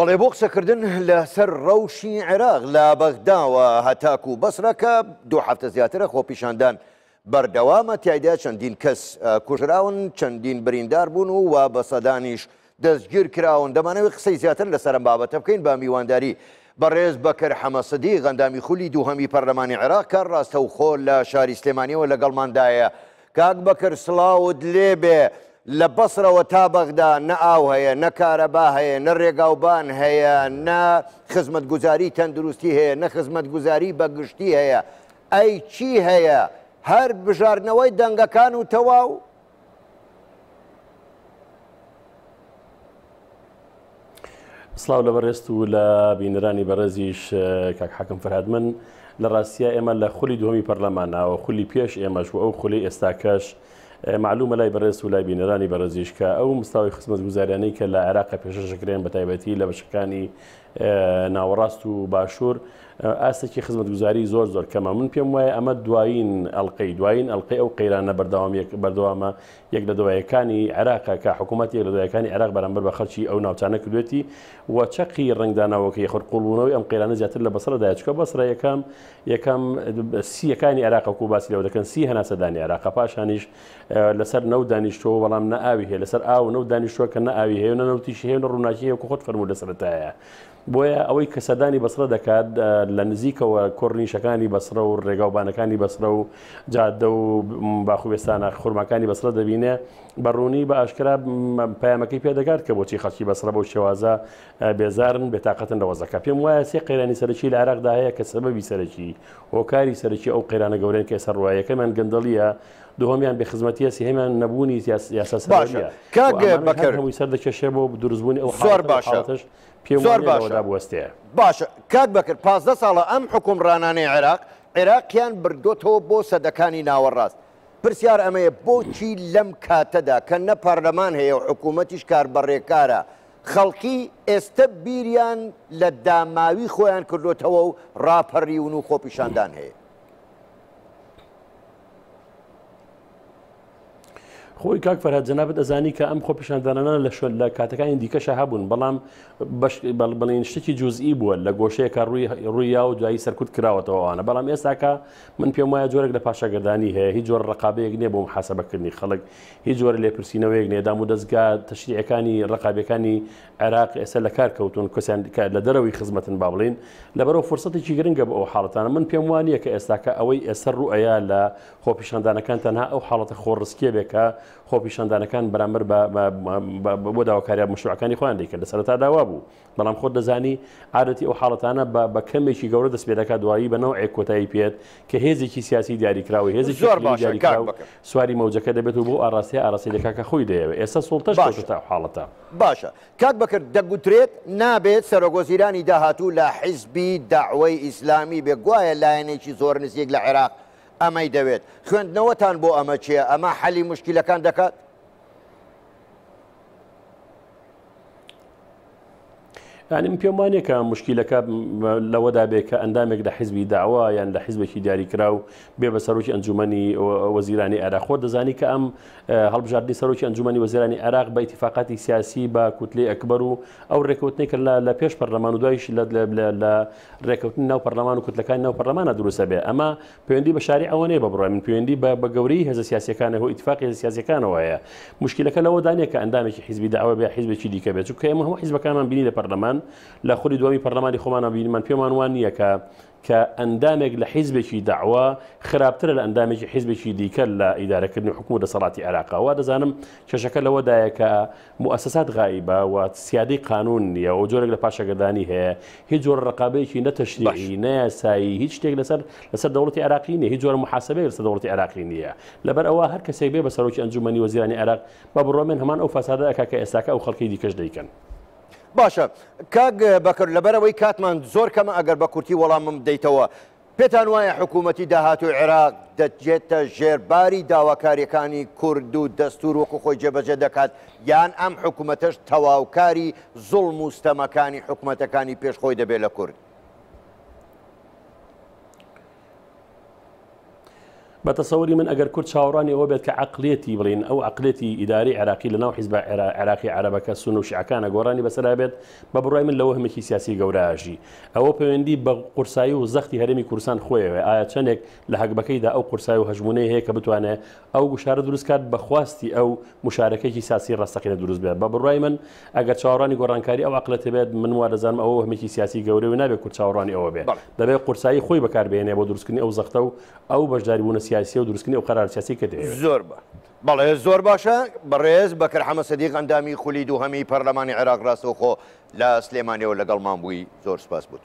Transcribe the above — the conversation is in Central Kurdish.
بەڵێ بۆ قسەکردن لەسەر ڕەوشی عێراق لە بەغداوە هەتاک و بەسرە کە دوو هەفتە زیاترە خۆپیشاندان بەردەوامە تایدا چەندین کەس کوژراون چەندین بریندار بوون و وا بە سەدانیش دەستگیر کراون دەمانەوەی قسەی زیاتر لەسەرم بابەتە بکەین با میوانداری بەڕێز بەکەر حەمەسەدی غەندامی خولی دووهەمی پەرلەمانی عێراق کار ڕاستە و خۆل لە شاری سلێمانیەوە لەگەڵماندایە کاک بەکەر سلااوت لێبێ. لە بەسرەوە تا بەغدا نە ئاو هەیە نە کارەبا هەیە نە ڕێگاوبان هەیە نە خزمەت گوزاری تەندروستی هەیە نە خزمەت گوزاری بەگشتی هەیە ئەی چی هەیە هەر بژارنەوەی دەنگەکان و تەواو سلااو لە بەڕێست و لە بینرانی بەڕێزیش کاک حاکم فرهاد من لە ڕاستیە ئێمە لە خولی دومی پەرلەمانەوە خولی پێش ئێمەش و ئەو خولی ئێستاکەش معلومە لای بەڕێز و لای بینەرانی بەڕێزیش کە ئەو مستاوی خزمەت گوزارانەی کە لە عێراقە پێشەشەکرێن بە تایبەتی لە بەشەکانی ناوەڕاست و باشوور ئاستێکی خزمەت گوزاری زۆر زۆر کەمە من پێم وایە ئەمە دوایین ئەللقەی دوایین ئەللقی ئەو قەیرانە بەردەوامە یەک لە دەوایەکانی عێراقا کە حکوومەتی لە دایەکانی عراق بەرامبەر بە خەرچی ئەو ناوچانە کردوێتی و چقی ڕنگداناوەکە خڕقڵبوونەوەی ئەم قەیرانە زیاتر لە بەسەردا چکە بەسرە یەکەم یەکەم سیەکانی عراق و باسی لەوە دەکەن سی هەناسەدانی عراق پاشانیش لەسەر نەو دانیشتەوە بەڵام نە ئاوی هەیە لەسەر ئاو نەو دانیشتوە کە نە ئاوی هەیە نە نەوتیش هەیە نە ڕووناکی هەیە خۆت فەرمو لەسەرتایە بۆیە ئەوەی کە سەدانی بەسرە دەکات لە نزیکەوە کۆڕنیشەکانی بەسرە و ڕێگاوبانەکانی بەسرە و جادە و باخوێستانە خورمەکانی بەسرە دەبینێ بەڕوونی بە ئاشکرا پامەکەی پێدەگات کە بۆچی خەڵکی بەسرە بەو شێوازە بێزارن بێتاقەتن لەوەزەکە پێم وایە سێ قەیرانی سەرەکی لە عراقداهەیە کە سبەبی سەرەکی هۆکاری سەرەکی ئەو قەیرانە گەورن کە سەرڕایەکەمان گەندەڵیە دوهمیان بخزمەتیە سیهمان نەبوونی یاسا سەرە کاگەر بەکەر هەمووی سەر دەکەشێ بۆ دروستبوونی ئەو زۆر باشش پێوەدا بستەیە باشە کات بکرد پازدە ساڵە ئەم حکومڕانانەی عێراق عێراقیان بردوتەوە بۆ سەدەکانی ناوەڕاست پرسیار ئەمەیە بۆچی لەم کاتەدا کە نە پارلەمان هەیە و حکوومەتیش کاربڕێکارە خەڵکی ئێستا بیریان لە داماوی خۆیان کردوتەوە و ڕاپەڕیون و خۆپیشاندان هەیە خۆی کاک فەرهاد جەنابەت ئەزانی کە ئەم خۆپیشاندانانە لە شوێن لە کاتەکانی دیکەشە هەبوون بەڵام بڵین شتێکی جوزئی بووە لە گۆشەیەکە ڕووی ڕوویا و دوایی سەرکوت کراوەتەوەوانە بەڵام ئێستاکە من پێم وایە جۆرێک لە پاشەگەردانی هەیە هیچ جۆر ڕقابەیەک نییە بۆم حاسەبەکردنی خەڵک هیچ جۆر لێپرسینەوەیەک نێدام و دەستگا تەشریعەکانی ڕقابەکانی عێراق ئێستا لە کار کەوتون کەسیان لە دەرەوەی خزمەتن با بڵین لەبەرەوە فرسەتێکی گرنگە بە ئەو حاڵەتانە من پێم وانیە کە ئێستاکە ئەوەی ئێستا ڕوئەیە لە خۆپیشاندانەکان تەنها ئەو حاڵەتە خۆڕستکێ بێکە خۆپیشاندانەکان بەرامبەر بۆ داواکاریە مشوعەکانی خۆیان دیکە لە سەرتا داوا بوو بەڵام خۆت دەزانی عادەتی ئەو حاڵەتانە بە کەمێکی گەورە دەست پێدەکات دوایی بەنەوە ئێکۆتایی پێت کە هێزێکی سیاسی دیاریکراوی هێزی زۆر باش سواری مەوجەکە دەبێت و بۆ ئاراسی ئاراسی دەکاکە خۆی دەیەوێت ئێستا سڵتەش باشتا حاڵەتە باشە کات بەکرد دەگوترێت نابێت سەرۆگۆزیرانی داهاتوو لە حیزبی داعوەی ئیسلامی بێ گوایە لایەنێکی زۆر نزیک لە عێراق ئەمەی دەوێت خوێندنەوەتان بۆ ئەمە چییە ئەمە حەلی مشکلەکان دەکات یعنی پێم وانێ کە مشکیلەکە لەوەدا بێ کە ئەندامێک لە حیزبی داوا یان لە حیزبێکی دیاریکرا و بێ بە سەرۆکی ئەنجومی وەزیرانی عراق خۆ دەزانی کە ئەم هەڵبژاردی سەرۆکی ئەنجومی وەزیرانی عراق بە ئیتفاقاتی سیاسی بە کوتلی ئەکبەر و ئەو ڕێکوتنی کرد لە پێش پەرلەمان و دوایش لە ڕێکوتن ناو پەرلەمان و کوتلەکان ناو پەرلەمانە دروستە بێ ئەمە پەیوەندی بە شاری ئەوەنەیە بەبڕێ من پەیوەندی بە گەوری هێز سیاسەکانەوە ئیتفاقی هێز سیاسەکانەوەیە مشکلەکە لەوە دانێک کە ئەندامێکی حیزبی داوا بێ حیزبێکی دیکە بێت چونکە ئێمە هەموو حیزبەکانمان بینی لە پەرلەمان خۆمان لە خوری دومی پەرلەمانی خۆمانە بینمان پێمان وان نییە کە کە ئەندامێک لە حیزبێکی داوا خراپترە لە ئەندامێکی حیزبێکی دیکە لە ئیدارەکردنی حکوومەت لە سەڵاتی عراقاوا دەزانم کێشەکە لەوەدایە مؤسسات غایبە و سیادی قانون نیە و جۆرێک لە پاشەگەدانی هەیە هیچ جۆر ڕقابەیەکی نەتەشریعی نەیاسایی هیچ شتێک لەسەر لەسەر دەوڵەتی عراقی نیە هیچ جۆر محاسبەیە لەسەر دەوڵەتی عراقی نییە لەبەر ئەوە هەر کەسێک بێ بە سەرۆکی ئەنجومنی وەزیرانی عراق با بڕۆمێن هەمان ئەو فەسادە ئەکا کە ئێستاکە ئەو خەڵکی دیکەش دەیکەن باشە کاگ بەکرد لەبەرەوەی کاتمان زۆر کەمە ئەگەر بە کورتی وەڵامم دەیتەوە پێتان وایە حکوومەتی داهاتوی عێراق دەچێتە ژێرباری داواکاریەکانی کورد و دەستور وەکو خۆی جێبەجێ دەکات یان ئەم حکوومەتەش تەواوکاری زوڵ مستەمەکانی حکوومەتەکانی پێشخۆی دەبێت لە کورد بەتەسەوری من ئەگەر کورد چاوەڕانی ئەوە بێت کە عقلێتی بڵین ئەو عقلێتی ئیداری عراقی لەناو حیزب عراقی عربەکە سون و شعکانە گۆڕانی بەسرا بێت بە بڕای من لەوە هەمێکی سیاسی گەوراژی ئەوە پەیوەندی بە قورسایی و زەختی هەرمی کورسان خۆیەوە ئایا چەندێک لە هەکبەکەیدا ئەو قورسای و هەژمونەی هەیە کە بتوانێت ئەو گوشارە دروستکات بەخواستی ئەو مشارەکەی سیاسی ڕستەکەە دروست بێت بە بڕای من ئەگەر چاوەڕانی گۆڕانکاری ئەو عقلەتە بێت من وا دەزانم ئەو هەمێکی سیاسی گەورەی و نابێت کورد چاوەڕانی ئەوە بێت دەبێت قورسایی خۆی بەکاربێنێ بۆ دروستکردنی ئەو زەختە و ئەو بەشداریبوونە سیاسی سیاسی و دروستکردنی ئەو قەرار سیاسی کە دەوێت زۆر بە بەڵێ زۆر باشە بەڕێز بەکر حەمە سەدیق ئەندامی خولی دوو هەمی پەرلەمانی عێراق ڕاستەوە خۆ لە سلێمانیەوە لەگەڵمان بووی زۆر سپاس بوو.